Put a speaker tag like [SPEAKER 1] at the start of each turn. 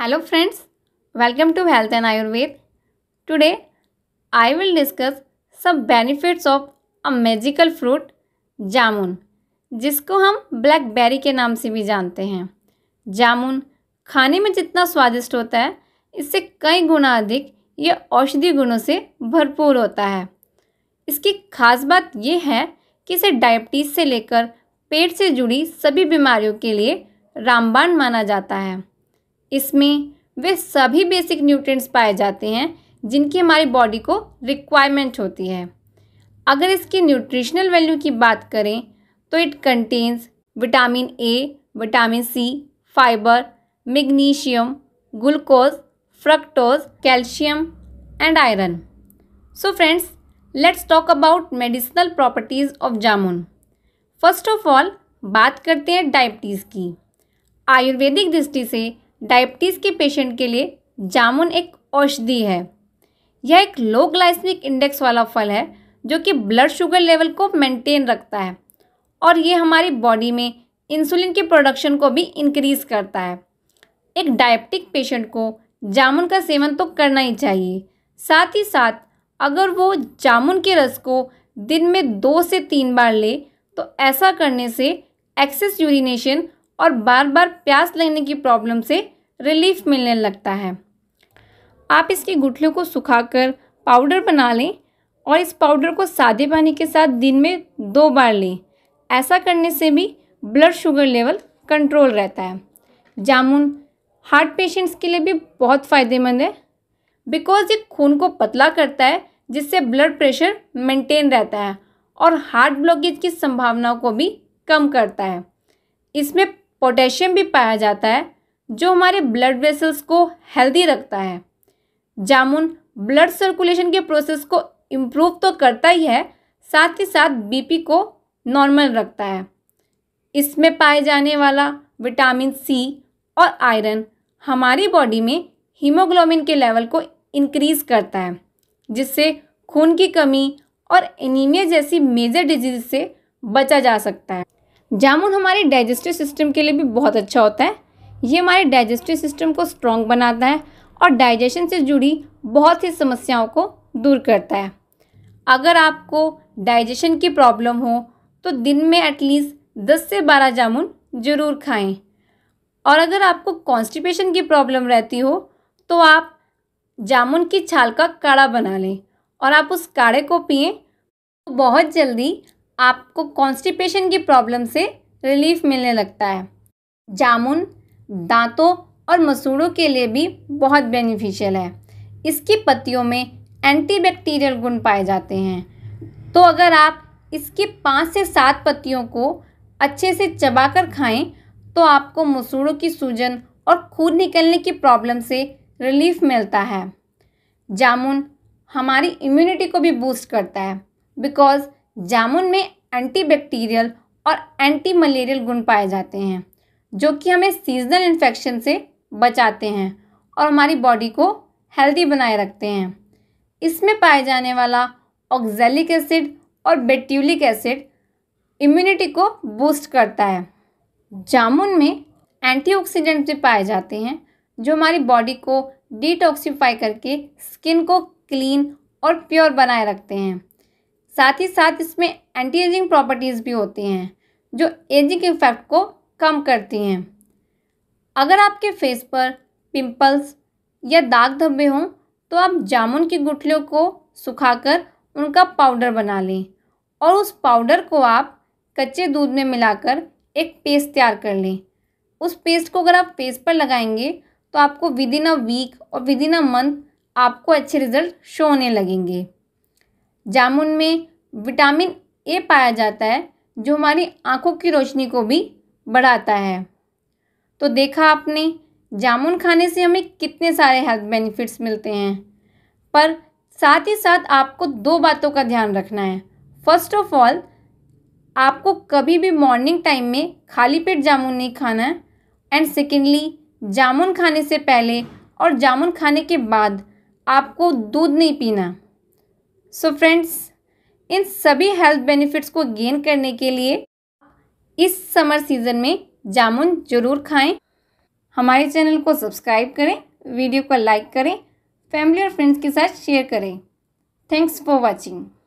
[SPEAKER 1] hello friends welcome to health and Ayurveda today I will discuss सब benefits of a magical fruit jamun जिसको हम blackberry के नाम से भी जानते हैं जामुन खाने में जितना स्वादिष्ट होता है इससे कई गुना अधिक यह औषधीय गुणों से भरपूर होता है इसकी खास बात यह है कि इसे डायबिटीज़ से लेकर पेट से जुड़ी सभी बीमारियों के लिए रामबाण माना जाता है इसमें वे सभी बेसिक न्यूट्रिएंट्स पाए जाते हैं जिनकी हमारी बॉडी को रिक्वायरमेंट होती है अगर इसकी न्यूट्रिशनल वैल्यू की बात करें तो it contains vitamin A vitamin C fibre magnesium glucose fructose calcium and iron so friends let's talk about medicinal properties of jamun first of all बात करते हैं डायबिटीज़ की आयुर्वेदिक दृष्टि से डायबिटीज़ के पेशेंट के लिए जामुन एक औषधि है यह एक लो ग्लाइसमिक इंडेक्स वाला फल है जो कि ब्लड शुगर लेवल को मेंटेन रखता है और ये हमारी बॉडी में इंसुलिन के प्रोडक्शन को भी इंक्रीज करता है एक डायबिटिक पेशेंट को जामुन का सेवन तो करना ही चाहिए साथ ही साथ अगर वो जामुन के रस को दिन में दो से तीन बार ले तो ऐसा करने से एक्सेस यूरिनेशन और बार बार प्यास लगने की प्रॉब्लम से रिलीफ मिलने लगता है आप इसके गुठलियों को सुखाकर पाउडर बना लें और इस पाउडर को सादे पानी के साथ दिन में दो बार लें ऐसा करने से भी ब्लड शुगर लेवल कंट्रोल रहता है जामुन हार्ट पेशेंट्स के लिए भी बहुत फ़ायदेमंद है बिकॉज ये खून को पतला करता है जिससे ब्लड प्रेशर मेंटेन रहता है और हार्ट ब्लॉकेज की संभावनाओं को भी कम करता है इसमें पोटेशियम भी पाया जाता है जो हमारे ब्लड वेसल्स को हेल्दी रखता है जामुन ब्लड सर्कुलेशन के प्रोसेस को इम्प्रूव तो करता ही है साथ ही साथ बीपी को नॉर्मल रखता है इसमें पाए जाने वाला विटामिन सी और आयरन हमारी बॉडी में हीमोग्लोबिन के लेवल को इंक्रीज करता है जिससे खून की कमी और एनीमिया जैसी मेजर डिजीज से बचा जा सकता है जामुन हमारे डाइजेस्टिव सिस्टम के लिए भी बहुत अच्छा होता है ये हमारे डाइजेस्टिव सिस्टम को स्ट्रॉन्ग बनाता है और डाइजेशन से जुड़ी बहुत सी समस्याओं को दूर करता है अगर आपको डाइजेशन की प्रॉब्लम हो तो दिन में एटलीस्ट दस से बारह जामुन ज़रूर खाएं और अगर आपको कॉन्स्टिपेशन की प्रॉब्लम रहती हो तो आप जामुन की छाल का काढ़ा बना लें और आप उस काढ़े को पिए तो बहुत जल्दी आपको कॉन्स्टिपेशन की प्रॉब्लम से रिलीफ मिलने लगता है जामुन दांतों और मसूड़ों के लिए भी बहुत बेनिफिशियल है इसकी पत्तियों में एंटीबैक्टीरियल गुण पाए जाते हैं तो अगर आप इसकी पाँच से सात पत्तियों को अच्छे से चबाकर खाएं तो आपको मसूड़ों की सूजन और खून निकलने की प्रॉब्लम से रिलीफ मिलता है जामुन हमारी इम्यूनिटी को भी बूस्ट करता है बिकॉज जामुन में एंटीबैक्टीरियल और एंटी मलेरियल गुण पाए जाते हैं जो कि हमें सीजनल इन्फेक्शन से बचाते हैं और हमारी बॉडी को हेल्दी बनाए रखते हैं इसमें पाए जाने वाला ऑक्जेलिक एसिड और बेट्यूलिक एसिड इम्यूनिटी को बूस्ट करता है जामुन में एंटीऑक्सीडेंट भी पाए जाते हैं जो हमारी बॉडी को डिटॉक्सीफाई करके स्किन को क्लीन और प्योर बनाए रखते हैं साथ ही साथ इसमें एंटी एजिंग प्रॉपर्टीज़ भी होती हैं जो एजिंग इफेक्ट को कम करती हैं अगर आपके फेस पर पिंपल्स या दाग धब्बे हों तो आप जामुन की गुठलियों को सुखाकर उनका पाउडर बना लें और उस पाउडर को आप कच्चे दूध में मिलाकर एक पेस्ट तैयार कर लें उस पेस्ट को अगर आप फेस पर लगाएंगे तो आपको विद इन अ वीक और विद इन अ मंथ आपको अच्छे रिजल्ट शो होने लगेंगे जामुन में विटामिन ए पाया जाता है जो हमारी आँखों की रोशनी को भी बढ़ाता है तो देखा आपने जामुन खाने से हमें कितने सारे हेल्थ बेनिफिट्स मिलते हैं पर साथ ही साथ आपको दो बातों का ध्यान रखना है फर्स्ट ऑफ ऑल आपको कभी भी मॉर्निंग टाइम में खाली पेट जामुन नहीं खाना है एंड सेकेंडली जामुन खाने से पहले और जामुन खाने के बाद आपको दूध नहीं पीना सो फ्रेंड्स इन सभी हेल्थ बेनिफिट्स को गेन करने के लिए इस समर सीज़न में जामुन ज़रूर खाएं हमारे चैनल को सब्सक्राइब करें वीडियो को लाइक करें फैमिली और फ्रेंड्स के साथ शेयर करें थैंक्स फॉर वॉचिंग